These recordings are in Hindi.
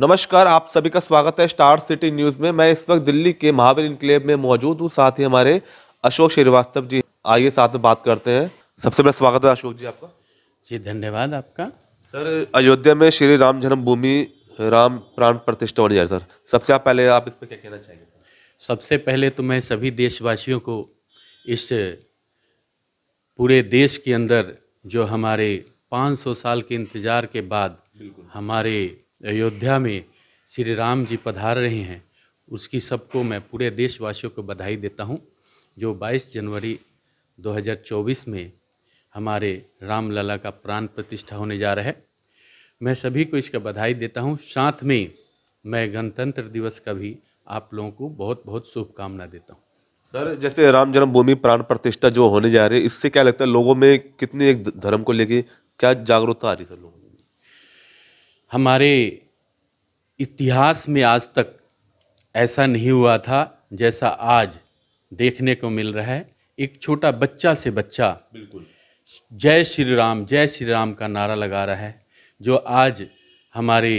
नमस्कार आप सभी का स्वागत है स्टार सिटी न्यूज में मैं इस वक्त दिल्ली के महावीर इनक्लेव में मौजूद हूँ साथ ही हमारे अशोक श्रीवास्तव जी आइए साथ में बात करते हैं सबसे पहले स्वागत है अशोक जी आपका जी धन्यवाद आपका सर अयोध्या में श्री राम जन्मभूमि राम प्राण प्रतिष्ठा होने जा रही सर सबसे आप पहले आप इस पर क्या कहना चाहेंगे सबसे पहले तो मैं सभी देशवासियों को इस पूरे देश के अंदर जो हमारे 500 साल के इंतज़ार के बाद हमारे अयोध्या में श्री राम जी पधार रहे हैं उसकी सबको मैं पूरे देशवासियों को बधाई देता हूँ जो 22 जनवरी 2024 में हमारे रामलला का प्राण प्रतिष्ठा होने जा रहा है मैं सभी को इसका बधाई देता हूँ साथ में मैं गणतंत्र दिवस का भी आप लोगों को बहुत बहुत शुभकामना देता हूँ सर जैसे राम जन्मभूमि प्राण प्रतिष्ठा जो होने जा रही है इससे क्या लगता है लोगों में कितनी एक धर्म को लेके क्या जागरूकता आ रही है सर लोगों हमारे इतिहास में आज तक ऐसा नहीं हुआ था जैसा आज देखने को मिल रहा है एक छोटा बच्चा से बच्चा बिल्कुल जय श्री राम जय श्री राम का नारा लगा रहा है जो आज हमारे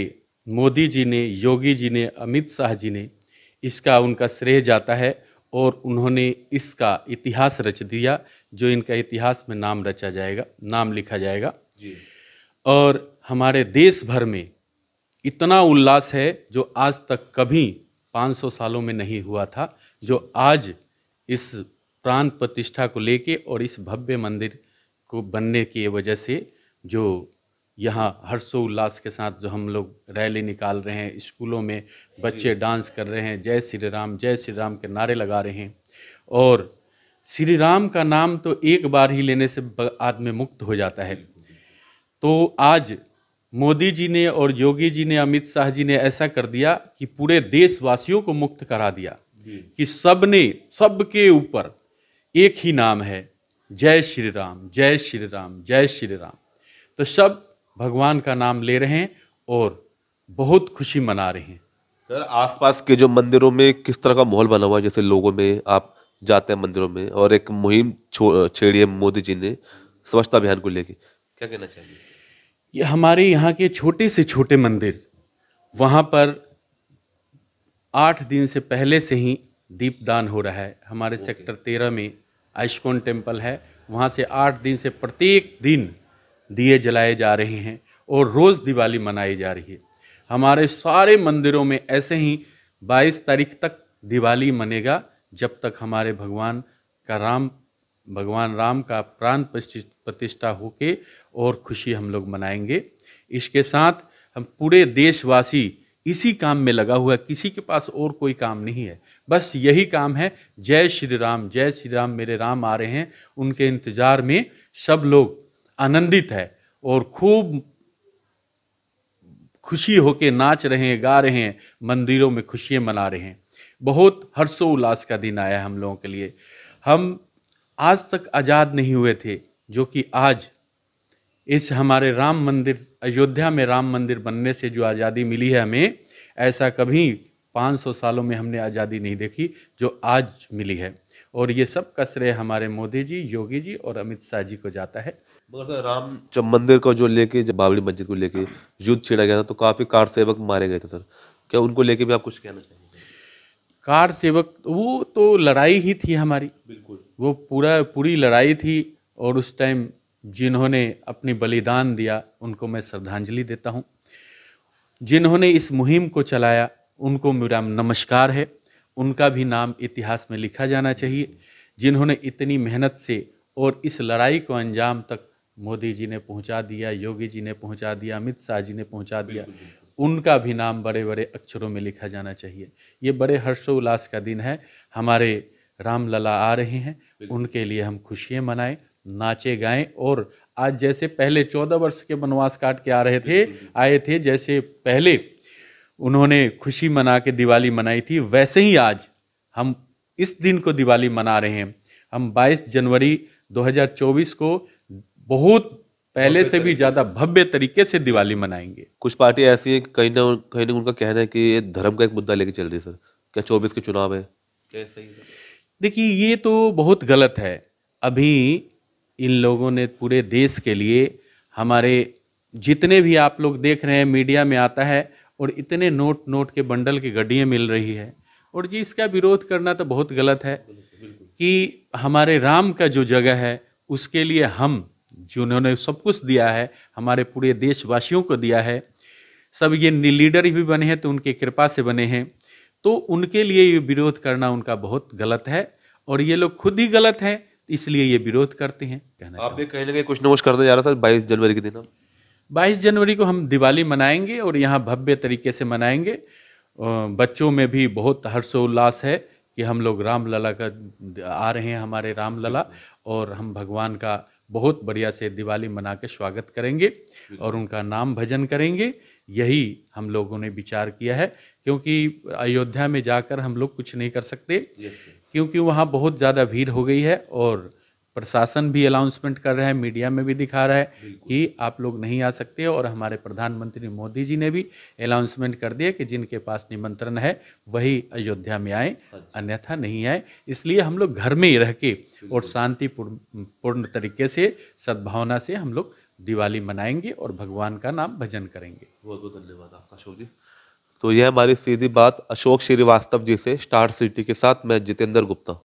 मोदी जी ने योगी जी ने अमित शाह जी ने इसका उनका श्रेय जाता है और उन्होंने इसका इतिहास रच दिया जो इनका इतिहास में नाम रचा जाएगा नाम लिखा जाएगा जी। और हमारे देश भर में इतना उल्लास है जो आज तक कभी 500 सालों में नहीं हुआ था जो आज इस प्राण प्रतिष्ठा को लेके और इस भव्य मंदिर को बनने की वजह से जो यहाँ हर्षोल्लास के साथ जो हम लोग रैली निकाल रहे हैं स्कूलों में बच्चे डांस कर रहे हैं जय श्री राम जय श्री राम के नारे लगा रहे हैं और श्री राम का नाम तो एक बार ही लेने से आदमी मुक्त हो जाता है तो आज मोदी जी ने और योगी जी ने अमित शाह जी ने ऐसा कर दिया कि पूरे देशवासियों को मुक्त करा दिया कि सबने सबके ऊपर एक ही नाम है जय श्री राम जय श्री राम जय श्री राम तो सब भगवान का नाम ले रहे हैं और बहुत खुशी मना रहे हैं सर आसपास के जो मंदिरों में किस तरह का माहौल बना हुआ है जैसे लोगों में आप जाते हैं मंदिरों में और एक मुहिम छेड़ी है मोदी जी ने स्वच्छता अभियान को लेके क्या कहना चाहिए ये हमारे यहाँ के छोटे से छोटे मंदिर वहाँ पर आठ दिन से पहले से ही दीपदान हो रहा है हमारे सेक्टर तेरह में आइशकोन टेम्पल है वहाँ से आठ दिन से प्रत्येक दिन दिए जलाए जा रहे हैं और रोज़ दिवाली मनाई जा रही है हमारे सारे मंदिरों में ऐसे ही 22 तारीख तक दिवाली मनेगा जब तक हमारे भगवान का राम भगवान राम का प्राण प्रतिष्ठा होके और खुशी हम लोग मनाएंगे इसके साथ हम पूरे देशवासी इसी काम में लगा हुआ किसी के पास और कोई काम नहीं है बस यही काम है जय श्री राम जय श्री राम मेरे राम आ रहे हैं उनके इंतज़ार में सब लोग आनंदित है और खूब खुशी होके नाच रहे हैं गा रहे हैं मंदिरों में खुशियाँ मना रहे हैं बहुत हर्षोल्लास का दिन आया हम लोगों के लिए हम आज तक आज़ाद नहीं हुए थे जो कि आज इस हमारे राम मंदिर अयोध्या में राम मंदिर बनने से जो आज़ादी मिली है हमें ऐसा कभी 500 सालों में हमने आज़ादी नहीं देखी जो आज मिली है और ये सब का श्रेय हमारे मोदी जी योगी जी और अमित शाह जी को जाता है मगर राम जब मंदिर को जो लेके जब बाबरी मस्जिद को लेके युद्ध छिड़ा गया था तो काफ़ी कार सेवक मारे गए थे सर क्या उनको लेके भी आप कुछ कहना चाहिए कार सेवक वो तो लड़ाई ही थी हमारी बिल्कुल वो पूरा पूरी लड़ाई थी और उस टाइम जिन्होंने अपनी बलिदान दिया उनको मैं श्रद्धांजलि देता हूँ जिन्होंने इस मुहिम को चलाया उनको मेरा नमस्कार है उनका भी नाम इतिहास में लिखा जाना चाहिए जिन्होंने इतनी मेहनत से और इस लड़ाई को अंजाम तक मोदी जी ने पहुंचा दिया योगी जी ने पहुंचा दिया अमित शाह जी ने पहुंचा दिया उनका भी नाम बड़े बड़े अक्षरों में लिखा जाना चाहिए ये बड़े हर्षोल्लास का दिन है हमारे रामलला आ रहे हैं उनके लिए हम खुशियाँ मनाएं नाचे गाएं और आज जैसे पहले चौदह वर्ष के वनवास काट के आ रहे थे आए थे जैसे पहले उन्होंने खुशी मना के दिवाली मनाई थी वैसे ही आज हम इस दिन को दिवाली मना रहे हैं हम 22 जनवरी 2024 को बहुत पहले से भी ज़्यादा भव्य तरीके से दिवाली मनाएंगे कुछ पार्टी ऐसी है कहीं ना कहीं ना उनका कहना है कि ये धर्म का एक मुद्दा लेके चल रही है सर क्या चौबीस के चुनाव है क्या सही देखिए ये तो बहुत गलत है अभी इन लोगों ने पूरे देश के लिए हमारे जितने भी आप लोग देख रहे हैं मीडिया में आता है और इतने नोट नोट के बंडल की गड्डियाँ मिल रही है और जी इसका विरोध करना तो बहुत गलत है कि हमारे राम का जो जगह है उसके लिए हम जिन्होंने सब कुछ दिया है हमारे पूरे देशवासियों को दिया है सब ये लीडर भी बने हैं तो उनके कृपा से बने हैं तो उनके लिए ये विरोध करना उनका बहुत गलत है और ये लोग खुद ही गलत हैं इसलिए ये विरोध करते हैं कहना आप भी कहीं लगे कुछ कुछ करने जा रहा था बाईस जनवरी के दिन बाईस जनवरी को हम दिवाली मनाएंगे और यहाँ भव्य तरीके से मनाएंगे बच्चों में भी बहुत हर्षोल्लास है कि हम लोग राम लला का आ रहे हैं हमारे राम लला और हम भगवान का बहुत बढ़िया से दिवाली मना के स्वागत करेंगे और उनका नाम भजन करेंगे यही हम लोगों ने विचार किया है क्योंकि अयोध्या में जाकर हम लोग कुछ नहीं कर सकते क्योंकि वहाँ बहुत ज़्यादा भीड़ हो गई है और प्रशासन भी अनाउंसमेंट कर रहा है मीडिया में भी दिखा रहा है कि आप लोग नहीं आ सकते और हमारे प्रधानमंत्री मोदी जी ने भी अनाउंसमेंट कर दिया कि जिनके पास निमंत्रण है वही अयोध्या में आए अच्छा। अन्यथा नहीं आए इसलिए हम लोग घर में ही रह के और शांतिपूर्ण पूर्ण तरीके से सद्भावना से हम लोग दिवाली मनाएंगे और भगवान का नाम भजन करेंगे बहुत बहुत धन्यवाद आपका शोभ जी तो यह हमारी सीधी बात अशोक श्रीवास्तव जी से स्टार सिटी के साथ मैं जितेंद्र गुप्ता